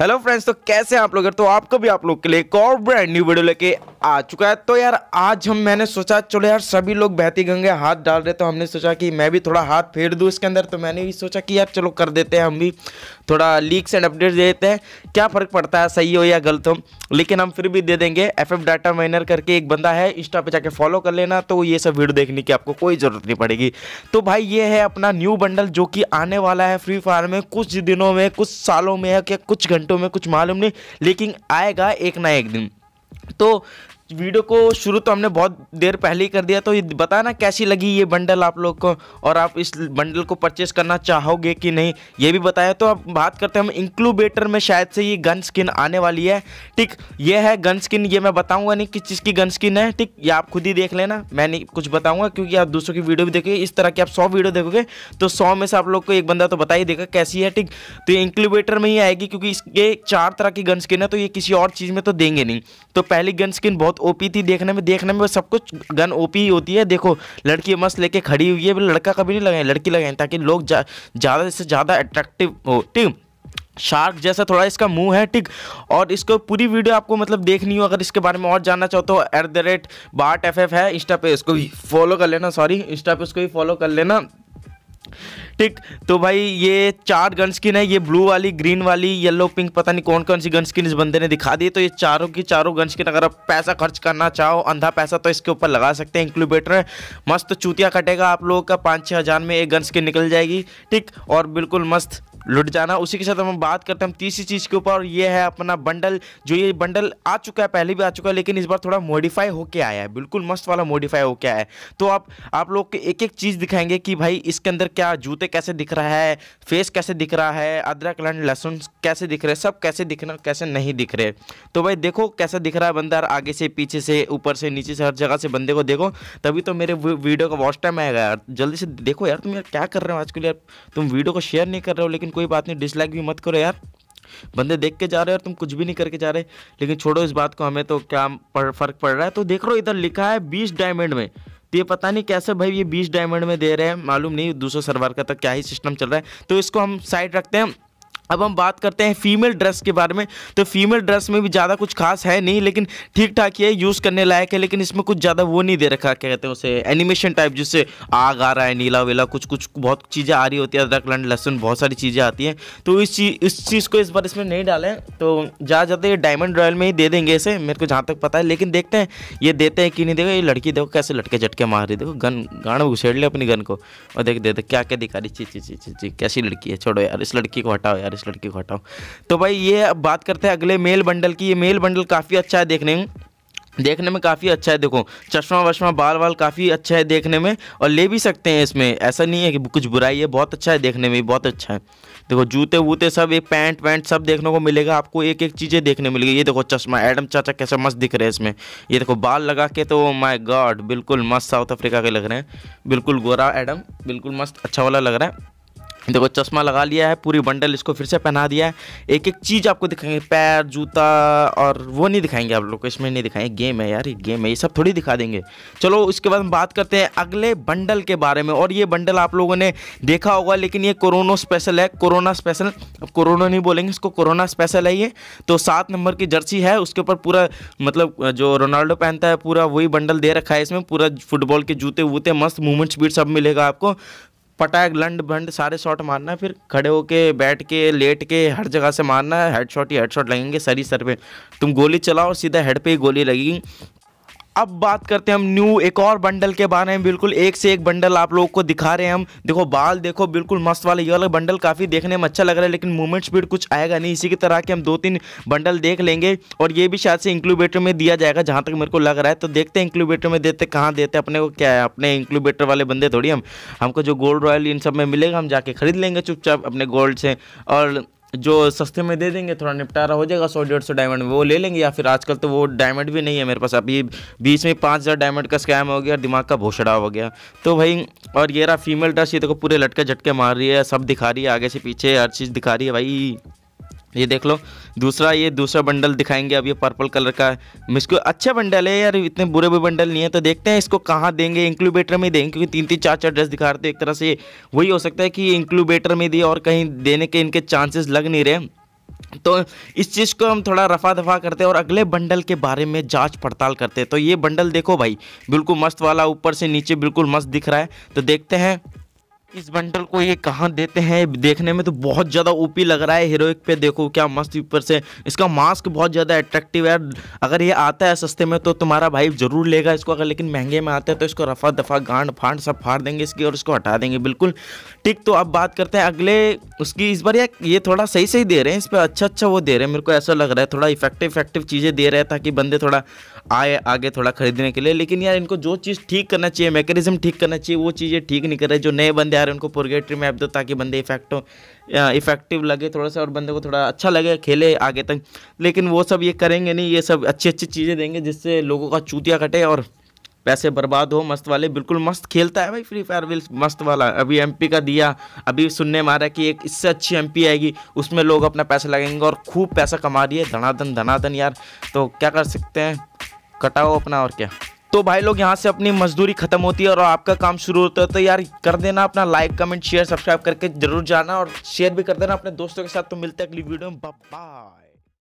hello friends तो कैसे आप लोग तो आपको भी आप लोग के लिए एक और ब्रांड न्यू वीडियो लेके आ चुका है तो यार आज हम मैंने सोचा चलो यार सभी लोग बहती गंगे हाथ डाल रहे तो हमने सोचा कि मैं भी थोड़ा हाथ फेर दूँ इसके अंदर तो मैंने भी सोचा कि यार चलो कर देते हैं हम भी थोड़ा लीक्स एंड अपडेट दे देते हैं क्या फ़र्क पड़ता है सही हो या गलत हो लेकिन हम फिर भी दे देंगे एफ एफ डाटा माइनर करके एक बंदा है इंस्टा पर जाके फॉलो कर लेना तो ये सब वीडियो देखने की आपको कोई ज़रूरत नहीं पड़ेगी तो भाई ये है अपना न्यू बंडल जो कि आने वाला है फ्री फायर में कुछ दिनों में कुछ सालों में या क्या कुछ घंटे घंटों में कुछ मालूम नहीं लेकिन आएगा एक ना एक दिन तो वीडियो को शुरू तो हमने बहुत देर पहले ही कर दिया तो ये बताना कैसी लगी ये बंडल आप लोग को और आप इस बंडल को परचेस करना चाहोगे कि नहीं ये भी बताया तो अब बात करते हैं हम इंक्लूबेटर में शायद से ये गन स्किन आने वाली है ठीक ये है गन स्किन ये मैं बताऊंगा नहीं किस चीज़ की गन स्किन है ठीक ये आप खुद ही देख लेना मैं नहीं कुछ बताऊँगा क्योंकि आप दूसरों की वीडियो भी देखोगे इस तरह की आप सौ वीडियो देखोगे तो सौ में से आप लोग को एक बंदा तो बता ही देगा कैसी है ठीक तो ये इंक्लूबेटर में ही आएगी क्योंकि इसके चार तरह की गन स्किन है तो ये किसी और चीज़ में तो देंगे नहीं तो पहली गन स्किन बहुत बहुत ओपी थी देखने में देखने में सब कुछ गन ओपी ही होती है देखो लड़की मस्त लेके खड़ी हुई है लड़का कभी नहीं लगाए लड़की लगाए ताकि लोग ज़्यादा से ज़्यादा अट्रैक्टिव हो ठीक शार्क जैसा थोड़ा इसका मुंह है ठीक और इसको पूरी वीडियो आपको मतलब देखनी हो अगर इसके बारे में और जानना चाहो तो एट द रेट बाट एफ है इंस्टा पे इसको भी फॉलो कर लेना सॉरी इंस्टा पे इसको भी फॉलो कर लेना ठीक तो भाई ये चार गन स्किन है ये ब्लू वाली ग्रीन वाली येलो पिंक पता नहीं कौन कौन सी गन स्किन इस बंदे ने दिखा दी तो ये चारों की चारों गन स्किन अगर आप पैसा खर्च करना चाहो अंधा पैसा तो इसके ऊपर लगा सकते हैं इंक्लूबेटर मस्त चूतिया कटेगा आप लोगों का पाँच छः हज़ार में एक गन स्किन निकल जाएगी ठीक और बिल्कुल मस्त लुट जाना उसी के साथ हम बात करते हैं तीसरी चीज़ के ऊपर ये है अपना बंडल जो ये बंडल आ चुका है पहले भी आ चुका है लेकिन इस बार थोड़ा मॉडिफाई होके आया है बिल्कुल मस्त वाला मॉडिफाई होके आया है तो आप आप लोग को एक एक चीज़ दिखाएंगे कि भाई इसके अंदर क्या जूते कैसे दिख रहा है फेस कैसे दिख रहा है अदरक लंड लहसुन कैसे दिख रहे सब कैसे दिख रहे कैसे नहीं दिख रहे तो भाई देखो कैसा दिख रहा है बंदा आगे से पीछे से ऊपर से नीचे से हर जगह से बंदे को देखो तभी तो मेरे वीडियो का वॉच टाइम आएगा यार जल्दी से देखो यार तुम यार क्या कर रहे हो आजकल यार तुम वीडियो को शेयर नहीं कर रहे हो लेकिन कोई बात नहीं डिसलाइक भी मत करो यार बंदे देख के जा रहे हो और तुम कुछ भी नहीं करके जा रहे लेकिन छोड़ो इस बात को हमें तो क्या फर्क पड़ रहा है तो देख लो इधर लिखा है बीस डायमंड में तो ये पता नहीं कैसे भाई ये बीस डायमंड में दे रहे हैं मालूम नहीं दूसरे सरवार का तो क्या ही सिस्टम चल रहा है तो इसको हम साइड रखते हैं अब हम बात करते हैं फीमेल ड्रेस के बारे में तो फीमेल ड्रेस में भी ज़्यादा कुछ खास है नहीं लेकिन ठीक ठाक ही है यूज़ करने लायक है लेकिन इसमें कुछ ज़्यादा वो नहीं दे रखा कहते हैं उसे एनिमेशन टाइप जिससे आग आ रहा है नीला वेला कुछ कुछ बहुत चीज़ें आ रही होती है अदरक लंड लहसुन बहुत सारी चीज़ें आती हैं तो इस चीज़ इस चीज़ को इस बार इसमें नहीं डालें तो ज़्यादा ज़्यादा ये डायमंड रॉयल में ही दे देंगे इसे मेरे को जहाँ तक पता है लेकिन देखते हैं ये देते हैं कि नहीं देखो ये लड़की देखो कैसे लटके झटके मार रही देखो गन गाड़ में घुसेड़ ले अपनी गन को और देख दे क्या क्या दिखा रही चीज ची ची ची कैसी लड़की है छोड़ो यार इस लड़की को हटाओ यार इस लड़की को हटाओ तो भाई ये अब बात करते हैं अगले मेल बंडल की ये मेल बंडल काफ़ी अच्छा है देखने में देखने में काफ़ी अच्छा है देखो चश्मा वश्मा बाल वाल काफ़ी अच्छा है देखने में और ले भी सकते हैं इसमें ऐसा नहीं है कि कुछ बुराई है बहुत अच्छा है देखने में बहुत अच्छा है देखो जूते वूते सब एक पैंट वैंट सब देखने को मिलेगा आपको एक एक चीज़ें देखने मिलेगी ये देखो चश्मा एडम चाचा कैसे मस्त दिख रहे हैं इसमें ये देखो बाल लगा के तो माय oh गॉड बिल्कुल मस्त साउथ अफ्रीका के लग रहे हैं बिल्कुल गोरा एडम बिल्कुल मस्त अच्छा वाला लग रहा है देखो चश्मा लगा लिया है पूरी बंडल इसको फिर से पहना दिया है एक एक चीज़ आपको दिखाएंगे पैर जूता और वो नहीं दिखाएंगे आप लोग को इसमें नहीं दिखाएंगे गेम है यार ये गेम है ये सब थोड़ी दिखा देंगे चलो उसके बाद हम बात करते हैं अगले बंडल के बारे में और ये बंडल आप लोगों ने देखा होगा लेकिन ये कोरोना स्पेशल है कोरोना स्पेशल अब कोरोना नहीं बोलेंगे इसको कोरोना स्पेशल है ये तो सात नंबर की जर्सी है उसके ऊपर पूरा मतलब जो रोनाल्डो पहनता है पूरा वही बंडल दे रखा है इसमें पूरा फुटबॉल के जूते वूते मस्त मूवमेंट स्पीड सब मिलेगा आपको पटाक लंड भंड सारे शॉट मारना है फिर खड़े होके बैठ के लेट के हर जगह से मारना है हेड शॉट ही हेड शॉट लगेंगे सर ही सर पे तुम गोली चलाओ सीधा हेड पे ही गोली लगेगी अब बात करते हैं हम न्यू एक और बंडल के बारे में बिल्कुल एक से एक बंडल आप लोगों को दिखा रहे हैं हम देखो बाल देखो बिल्कुल मस्त वाले ये वाला बंडल काफ़ी देखने में अच्छा लग रहा है लेकिन मूवमेंट स्पीड कुछ आएगा नहीं इसी की तरह के हम दो तीन बंडल देख लेंगे और ये भी शायद से इंक्लूबेटर में दिया जाएगा जहाँ तक मेरे को लग रहा है तो देखते हैं इंक्लूबेटर में देते कहाँ देते अपने को क्या है अपने इंक्लूबेटर वाले बंदे थोड़ी हम हमको जो गोल्ड रॉयल इन सब में मिलेगा हम जाके खरीद लेंगे चुपचाप अपने गोल्ड से और जो सस्ते में दे देंगे थोड़ा निपटारा हो जाएगा सौ डेढ़ सौ डायमंड वो ले लेंगे या फिर आजकल तो वो डायमंड भी नहीं है मेरे पास अभी बीच में पाँच हज़ार डायमंड का स्कैम हो गया और दिमाग का भोसड़ा हो गया तो भाई और ये रहा फीमेल ड्रेस ये देखो पूरे लटके झटके मार रही है सब दिखा रही है आगे से पीछे हर चीज़ दिखा रही है भाई ये देख लो दूसरा ये दूसरा बंडल दिखाएंगे अब ये पर्पल कलर का इसको अच्छा बंडल है यार इतने बुरे बुरे बंडल नहीं है तो देखते हैं इसको कहाँ देंगे इंक्लूबेटर में देंगे क्योंकि तीन तीन चार चार ड्रेस दिखा रहे थे एक तरह से वही हो सकता है कि इंक्लूबेटर में दिए और कहीं देने के इनके चांसेस लग नहीं रहे तो इस चीज़ को हम थोड़ा रफा दफा करते हैं और अगले बंडल के बारे में जांच पड़ताल करते हैं तो ये बंडल देखो भाई बिल्कुल मस्त वाला ऊपर से नीचे बिल्कुल मस्त दिख रहा है तो देखते हैं इस बंडल को ये कहाँ देते हैं देखने में तो बहुत ज़्यादा ओपी लग रहा है हीरोइक पे देखो क्या मस्त ऊपर से इसका मास्क बहुत ज़्यादा अट्रैक्टिव है अगर ये आता है सस्ते में तो तुम्हारा भाई ज़रूर लेगा इसको अगर लेकिन महंगे में आता है तो इसको रफा दफा गांड फांड सब फाड़ देंगे इसकी और इसको हटा देंगे बिल्कुल ठीक तो अब बात करते हैं अगले उसकी इस बार ये ये थोड़ा सही सही दे रहे हैं इस पर अच्छा अच्छा वो दे रहे हैं मेरे को ऐसा लग रहा है थोड़ा इफेक्टिव इफेक्टिव चीज़ें दे रहे हैं ताकि बंदे थोड़ा आए आगे थोड़ा खरीदने के लिए लेकिन यार इनको जो चीज़ ठीक करना चाहिए मैकेनिज्म ठीक करना चाहिए वो चीज़ें ठीक नहीं कर रहे जो नए बंदे आ रहे हैं उनको पुरगेटरी में दो ताकि बंदे इफेक्ट हो इफेक्टिव लगे थोड़ा सा और बंदे को थोड़ा अच्छा लगे खेले आगे तक लेकिन वो सब ये करेंगे नहीं ये सब अच्छी अच्छी चीज़ें देंगे जिससे लोगों का चूतिया कटे और पैसे बर्बाद हो मस्त वाले बिल्कुल मस्त खेलता है भाई फ्री फायर विल्स मस्त वाला अभी एमपी का दिया अभी सुनने में आ रहा है कि एक इससे अच्छी एमपी आएगी उसमें लोग अपना पैसा लगाएंगे और खूब पैसा कमा रही है धनाधन धनाधन यार तो क्या कर सकते हैं कटाओ अपना और क्या तो भाई लोग यहाँ से अपनी मजदूरी खत्म होती है और आपका काम शुरू होता है तो यार कर देना अपना लाइक कमेंट शेयर सब्सक्राइब करके जरूर जाना और शेयर भी कर देना अपने दोस्तों के साथ तो मिलते हैं अगली वीडियो में बाय